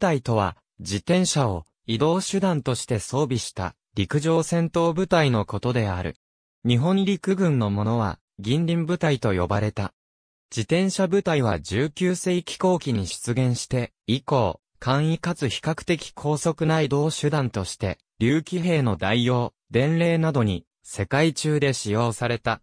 隊とは、自転車を移動手段として装備した陸上戦闘部隊のことである。日本陸軍のものは、銀輪部隊と呼ばれた。自転車部隊は19世紀後期に出現して、以降、簡易かつ比較的高速な移動手段として、竜騎兵の代用、伝令などに、世界中で使用された。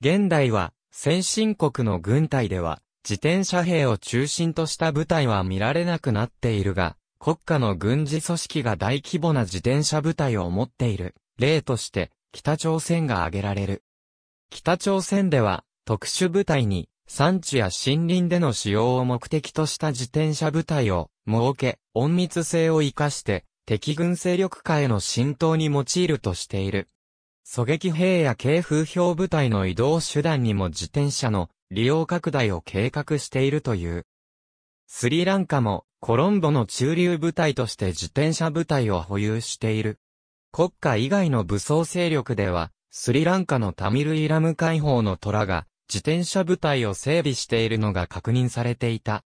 現代は、先進国の軍隊では、自転車兵を中心とした部隊は見られなくなっているが、国家の軍事組織が大規模な自転車部隊を持っている例として北朝鮮が挙げられる。北朝鮮では特殊部隊に山地や森林での使用を目的とした自転車部隊を設け、隠密性を活かして敵軍勢力下への浸透に用いるとしている。狙撃兵や軽風評部隊の移動手段にも自転車の利用拡大を計画しているという。スリランカもコロンボの駐留部隊として自転車部隊を保有している。国家以外の武装勢力では、スリランカのタミルイラム解放の虎が自転車部隊を整備しているのが確認されていた。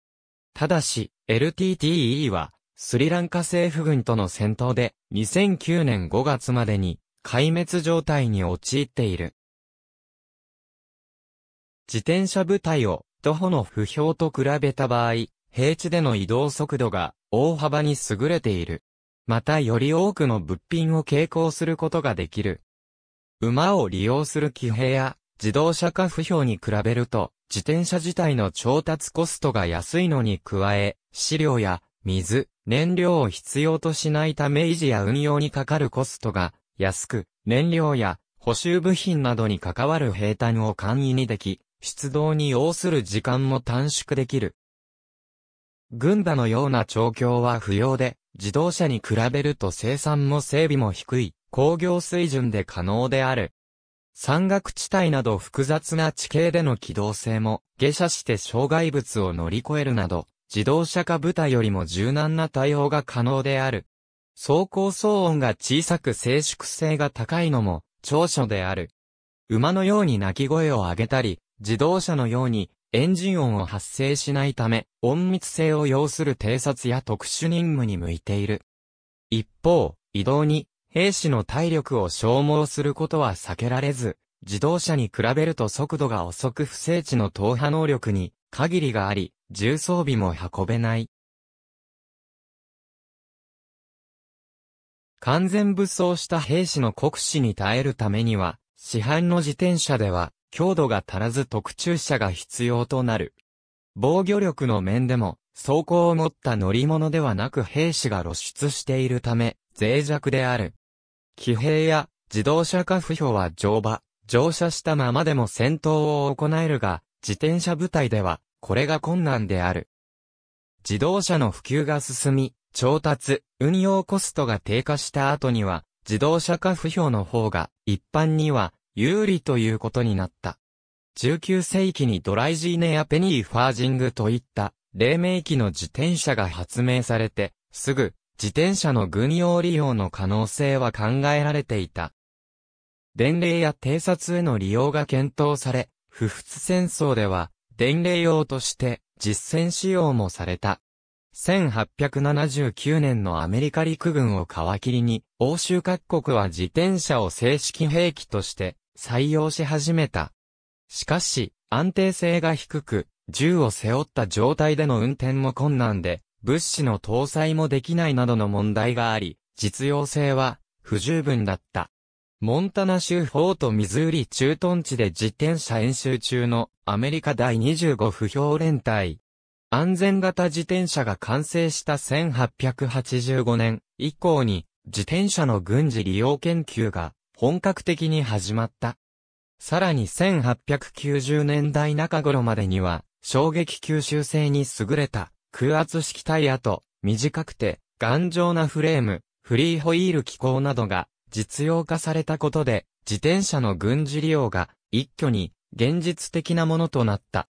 ただし、LTTE は、スリランカ政府軍との戦闘で、2009年5月までに、壊滅状態に陥っている。自転車部隊を徒歩の不評と比べた場合、平地での移動速度が大幅に優れている。またより多くの物品を携行することができる。馬を利用する騎兵や自動車化不評に比べると、自転車自体の調達コストが安いのに加え、飼料や水、燃料を必要としないため維持や運用にかかるコストが安く、燃料や補修部品などに関わる平坦を簡易にでき、出動に要する時間も短縮できる。軍馬のような調教は不要で、自動車に比べると生産も整備も低い、工業水準で可能である。山岳地帯など複雑な地形での機動性も、下車して障害物を乗り越えるなど、自動車化部隊よりも柔軟な対応が可能である。走行騒音が小さく静粛性が高いのも、長所である。馬のように鳴き声を上げたり、自動車のようにエンジン音を発生しないため、隠密性を要する偵察や特殊任務に向いている。一方、移動に兵士の体力を消耗することは避けられず、自動車に比べると速度が遅く不整地の投破能力に限りがあり、重装備も運べない。完全武装した兵士の酷使に耐えるためには、市販の自転車では強度が足らず特注車が必要となる。防御力の面でも、装甲を持った乗り物ではなく兵士が露出しているため、脆弱である。騎兵や自動車化不評は乗馬、乗車したままでも戦闘を行えるが、自転車部隊では、これが困難である。自動車の普及が進み、調達、運用コストが低下した後には、自動車化不評の方が、一般には、有利ということになった。19世紀にドライジーネやペニーファージングといった黎明期の自転車が発明されて、すぐ自転車の軍用利用の可能性は考えられていた。伝令や偵察への利用が検討され、不仏戦争では伝令用として実践使用もされた。1879年のアメリカ陸軍を皮切りに、欧州各国は自転車を正式兵器として採用し始めた。しかし、安定性が低く、銃を背負った状態での運転も困難で、物資の搭載もできないなどの問題があり、実用性は不十分だった。モンタナ州フォートミズーリ駐屯地で自転車演習中のアメリカ第25不評連隊。安全型自転車が完成した1885年以降に自転車の軍事利用研究が本格的に始まった。さらに1890年代中頃までには、衝撃吸収性に優れた空圧式タイヤと短くて頑丈なフレーム、フリーホイール機構などが実用化されたことで自転車の軍事利用が一挙に現実的なものとなった。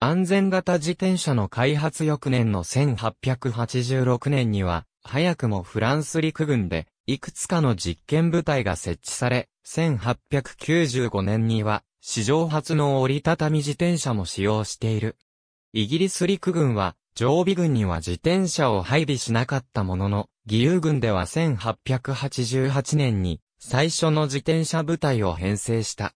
安全型自転車の開発翌年の1886年には、早くもフランス陸軍でいくつかの実験部隊が設置され、1895年には、史上初の折りたたみ自転車も使用している。イギリス陸軍は、常備軍には自転車を配備しなかったものの、義勇軍では1888年に、最初の自転車部隊を編成した。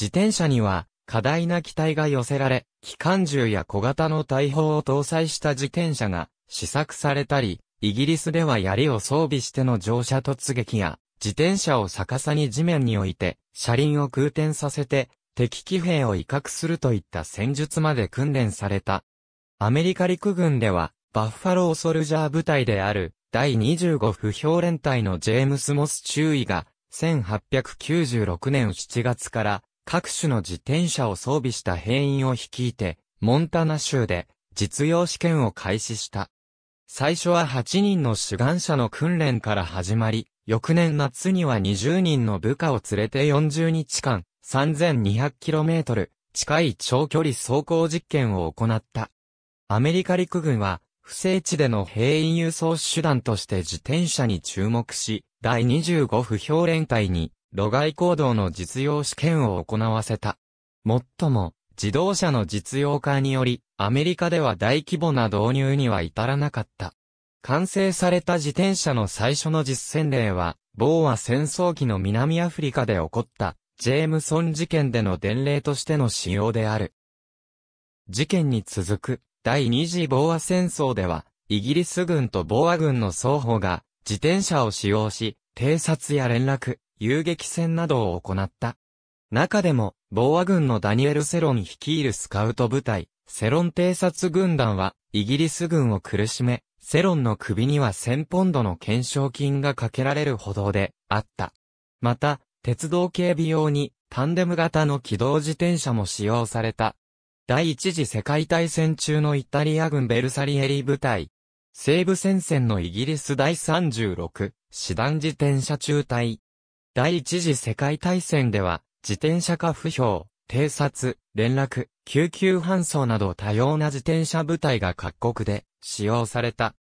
自転車には、過大な機体が寄せられ、機関銃や小型の大砲を搭載した自転車が試作されたり、イギリスでは槍を装備しての乗車突撃や、自転車を逆さに地面に置いて、車輪を空転させて、敵機兵を威嚇するといった戦術まで訓練された。アメリカ陸軍では、バッファローソルジャー部隊である、第25不評連隊のジェームス・モス中尉が、1896年7月から、各種の自転車を装備した兵員を率いて、モンタナ州で、実用試験を開始した。最初は8人の主願者の訓練から始まり、翌年夏には20人の部下を連れて40日間、3200km 近い長距離走行実験を行った。アメリカ陸軍は、不正地での兵員輸送手段として自転車に注目し、第25不評連隊に、路外行動の実用試験を行わせた。もっとも、自動車の実用化により、アメリカでは大規模な導入には至らなかった。完成された自転車の最初の実践例は、ボーア戦争期の南アフリカで起こった、ジェームソン事件での伝令としての使用である。事件に続く、第二次ボーア戦争では、イギリス軍とボーア軍の双方が、自転車を使用し、偵察や連絡、遊撃戦などを行った。中でも、ボ和ア軍のダニエル・セロン率いるスカウト部隊、セロン偵察軍団は、イギリス軍を苦しめ、セロンの首には1000ポンドの懸賞金がかけられるほどで、あった。また、鉄道警備用に、タンデム型の機動自転車も使用された。第一次世界大戦中のイタリア軍ベルサリエリ部隊。西部戦線のイギリス第36師団自転車中隊。第一次世界大戦では、自転車か不評、偵察、連絡、救急搬送など多様な自転車部隊が各国で使用された。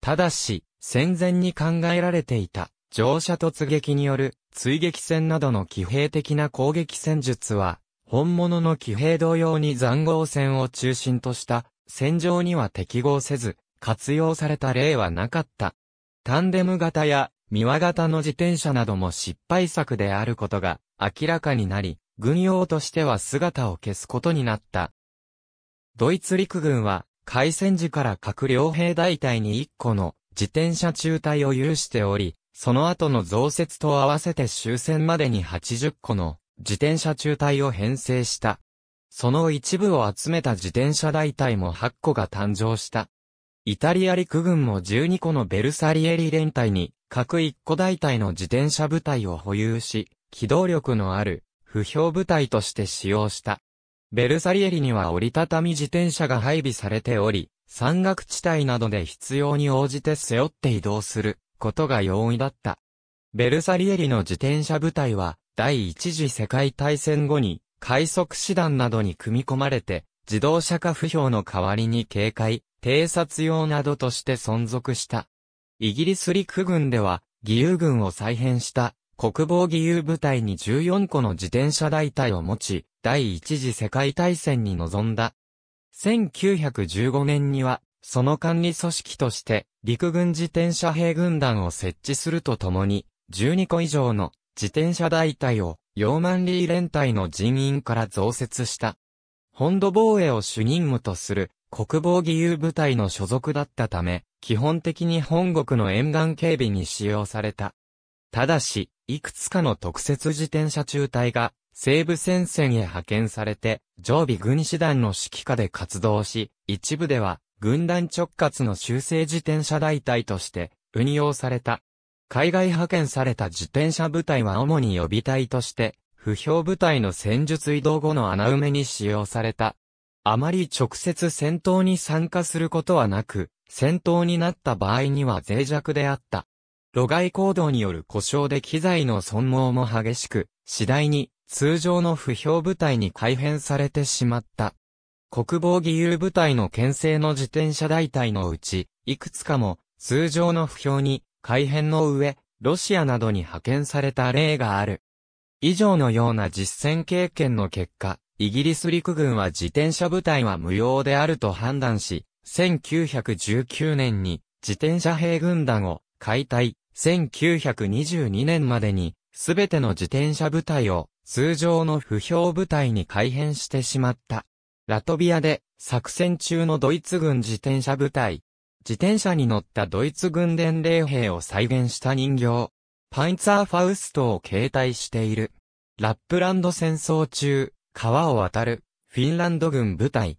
ただし、戦前に考えられていた乗車突撃による追撃戦などの騎兵的な攻撃戦術は、本物の騎兵同様に残壕戦を中心とした戦場には適合せず、活用された例はなかった。タンデム型や、ミワ型の自転車なども失敗作であることが明らかになり、軍用としては姿を消すことになった。ドイツ陸軍は、開戦時から各両兵大隊に1個の自転車中隊を有しており、その後の増設と合わせて終戦までに80個の自転車中隊を編成した。その一部を集めた自転車大隊も8個が誕生した。イタリア陸軍も12個のベルサリエリ連隊に各1個大隊の自転車部隊を保有し、機動力のある、不評部隊として使用した。ベルサリエリには折りたたみ自転車が配備されており、山岳地帯などで必要に応じて背負って移動することが容易だった。ベルサリエリの自転車部隊は、第一次世界大戦後に、快速師団などに組み込まれて、自動車化不評の代わりに警戒、偵察用などとして存続した。イギリス陸軍では、義勇軍を再編した国防義勇部隊に14個の自転車大隊を持ち、第一次世界大戦に臨んだ。1915年には、その管理組織として、陸軍自転車兵軍団を設置するとともに、12個以上の自転車大隊を、ヨーマンリー連隊の人員から増設した。本土防衛を主任務とする国防義勇部隊の所属だったため、基本的に本国の沿岸警備に使用された。ただし、いくつかの特設自転車中隊が、西部戦線へ派遣されて、常備軍師団の指揮下で活動し、一部では、軍団直轄の修正自転車大隊として、運用された。海外派遣された自転車部隊は主に予備隊として、不評部隊の戦術移動後の穴埋めに使用された。あまり直接戦闘に参加することはなく、戦闘になった場合には脆弱であった。路外行動による故障で機材の損耗も激しく、次第に通常の不評部隊に改変されてしまった。国防義勇部隊の県政の自転車大隊のうち、いくつかも通常の不評に改変の上、ロシアなどに派遣された例がある。以上のような実戦経験の結果、イギリス陸軍は自転車部隊は無用であると判断し、1919年に自転車兵軍団を解体、1922年までに、すべての自転車部隊を通常の不評部隊に改変してしまった。ラトビアで作戦中のドイツ軍自転車部隊。自転車に乗ったドイツ軍伝令兵を再現した人形。パンツァーファウストを携帯している。ラップランド戦争中、川を渡る、フィンランド軍部隊。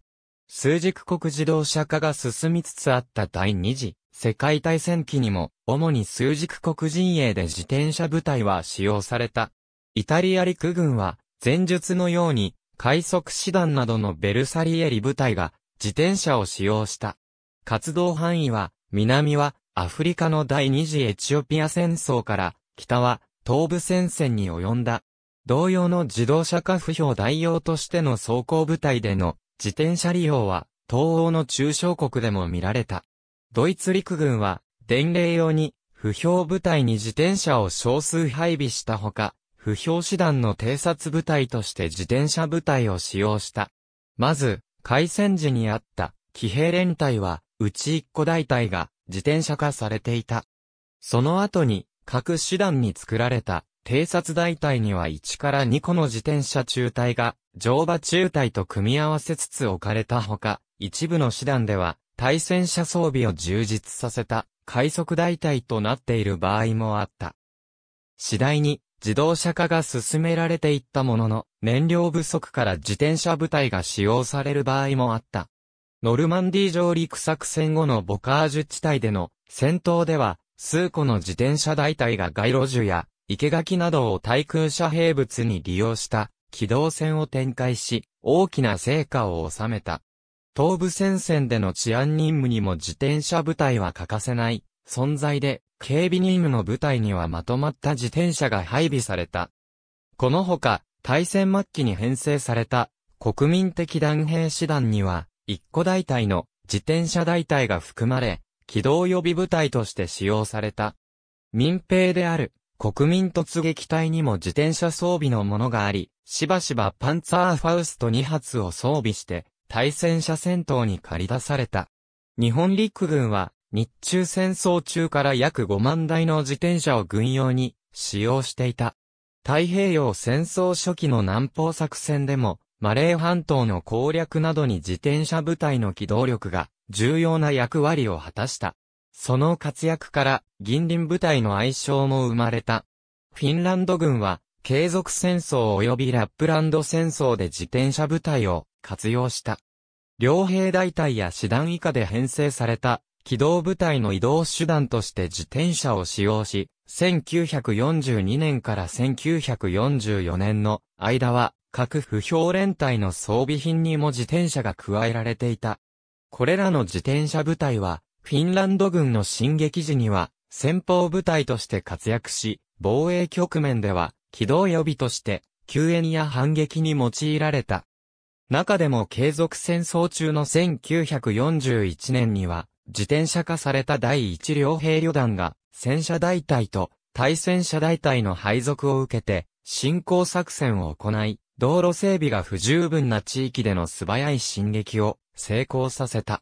数軸国自動車化が進みつつあった第二次世界大戦期にも、主に枢軸国陣営で自転車部隊は使用された。イタリア陸軍は、前述のように、快速師団などのベルサリエリ部隊が、自転車を使用した。活動範囲は、南は、アフリカの第二次エチオピア戦争から、北は、東部戦線に及んだ。同様の自動車化不評代用としての走行部隊での自転車利用は、東欧の中小国でも見られた。ドイツ陸軍は、伝令用に、不評部隊に自転車を少数配備したほか、不評師団の偵察部隊として自転車部隊を使用した。まず、海戦時にあった、騎兵連隊は、うち一個大隊が、自転車化されていた。その後に、各師団に作られた、偵察大隊には1から2個の自転車中隊が、乗馬中隊と組み合わせつつ置かれたほか、一部の師団では、対戦車装備を充実させた快速大隊となっている場合もあった。次第に自動車化が進められていったものの、燃料不足から自転車部隊が使用される場合もあった。ノルマンディ上陸作戦後のボカージュ地帯での戦闘では、数個の自転車大隊が街路樹や生垣などを対空遮蔽物に利用した機動戦を展開し、大きな成果を収めた。東部戦線での治安任務にも自転車部隊は欠かせない存在で、警備任務の部隊にはまとまった自転車が配備された。このほか、対戦末期に編成された国民的弾兵師団には、一個大隊の自転車大隊が含まれ、機動予備部隊として使用された。民兵である国民突撃隊にも自転車装備のものがあり、しばしばパンツァーファウスト2発を装備して、対戦車戦闘に駆り出された。日本陸軍は、日中戦争中から約5万台の自転車を軍用に使用していた。太平洋戦争初期の南方作戦でも、マレー半島の攻略などに自転車部隊の機動力が重要な役割を果たした。その活躍から、銀輪部隊の愛称も生まれた。フィンランド軍は、継続戦争及びラップランド戦争で自転車部隊を活用した。両兵大隊や師団以下で編成された機動部隊の移動手段として自転車を使用し、1942年から1944年の間は各不評連隊の装備品にも自転車が加えられていた。これらの自転車部隊は、フィンランド軍の進撃時には、先方部隊として活躍し、防衛局面では、機動予備として、救援や反撃に用いられた。中でも継続戦争中の1941年には、自転車化された第一両兵旅団が、戦車大隊と対戦車大隊の配属を受けて、進行作戦を行い、道路整備が不十分な地域での素早い進撃を成功させた。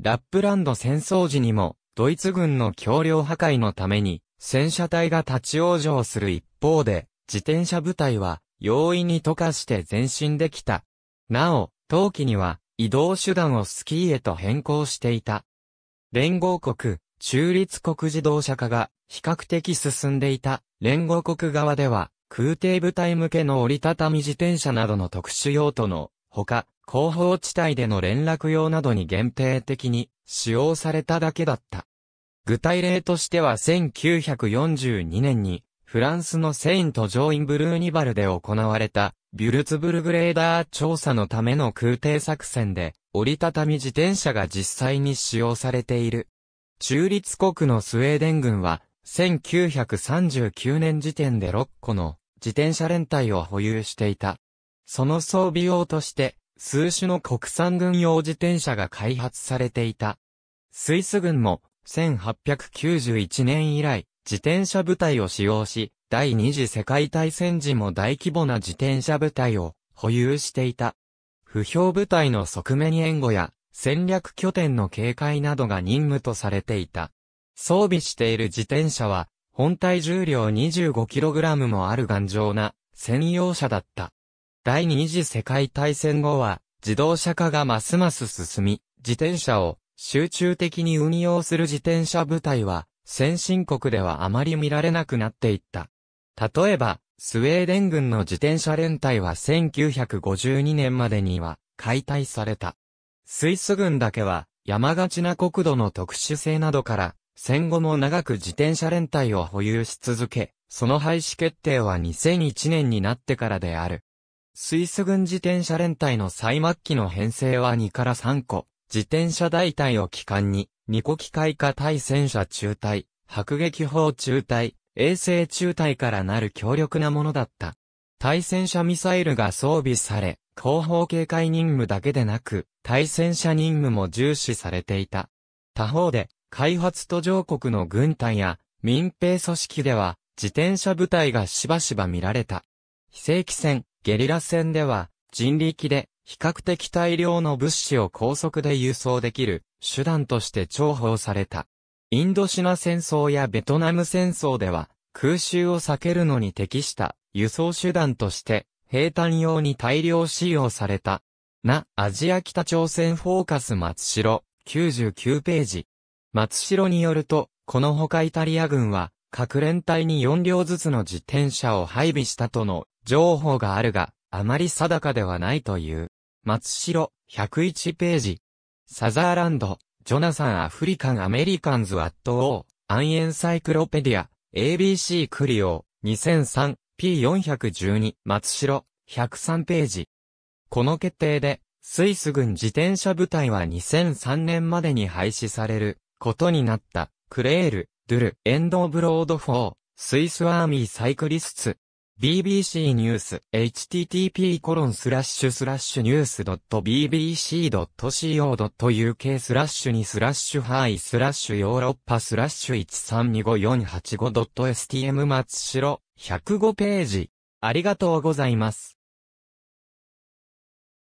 ラップランド戦争時にも、ドイツ軍の橋梁破壊のために、戦車隊が立ち往生する一方で、自転車部隊は容易に溶かして前進できた。なお、冬季には移動手段をスキーへと変更していた。連合国、中立国自動車化が比較的進んでいた連合国側では空挺部隊向けの折りたたみ自転車などの特殊用途のほか、広報地帯での連絡用などに限定的に使用されただけだった。具体例としては1942年にフランスのセイント・ジョイン・ブルーニバルで行われた、ビュルツブルグレーダー調査のための空挺作戦で、折りたたみ自転車が実際に使用されている。中立国のスウェーデン軍は、1939年時点で6個の自転車連隊を保有していた。その装備用として、数種の国産軍用自転車が開発されていた。スイス軍も、1891年以来、自転車部隊を使用し、第二次世界大戦時も大規模な自転車部隊を保有していた。不評部隊の側面援護や戦略拠点の警戒などが任務とされていた。装備している自転車は、本体重量 25kg もある頑丈な専用車だった。第二次世界大戦後は、自動車化がますます進み、自転車を集中的に運用する自転車部隊は先進国ではあまり見られなくなっていった。例えば、スウェーデン軍の自転車連隊は1952年までには解体された。スイス軍だけは山がちな国土の特殊性などから戦後も長く自転車連隊を保有し続け、その廃止決定は2001年になってからである。スイス軍自転車連隊の最末期の編成は2から3個、自転車大隊を機関に二個機械化対戦車中隊、迫撃砲中隊、衛星中隊からなる強力なものだった。対戦車ミサイルが装備され、後方警戒任務だけでなく、対戦車任務も重視されていた。他方で、開発途上国の軍隊や民兵組織では、自転車部隊がしばしば見られた。非正規戦、ゲリラ戦では、人力で比較的大量の物資を高速で輸送できる手段として重宝された。インドシナ戦争やベトナム戦争では空襲を避けるのに適した輸送手段として兵坦用に大量使用された。な、アジア北朝鮮フォーカス松代、99ページ。松代によると、このほかイタリア軍は、各連隊に4両ずつの自転車を配備したとの情報があるが、あまり定かではないという。松代、101ページ。サザーランド、ジョナサン・アフリカン・アメリカンズ・アット・オー、アン・エンサイクロペディア、ABC クリオ、2003、P412、松代、103ページ。この決定で、スイス軍自転車部隊は2003年までに廃止される、ことになった、クレール、ドゥル、エンド・ブロード・フォー、スイスアーミー・サイクリスツ、BBC ニュース、http コロンスラッシュスラッシュニュース .bbc.co.uk スラッシュにスラッシュハイスラッシュヨーロッパスラッシュ 1325-485.stm 松代105ページ。ありがとうございます。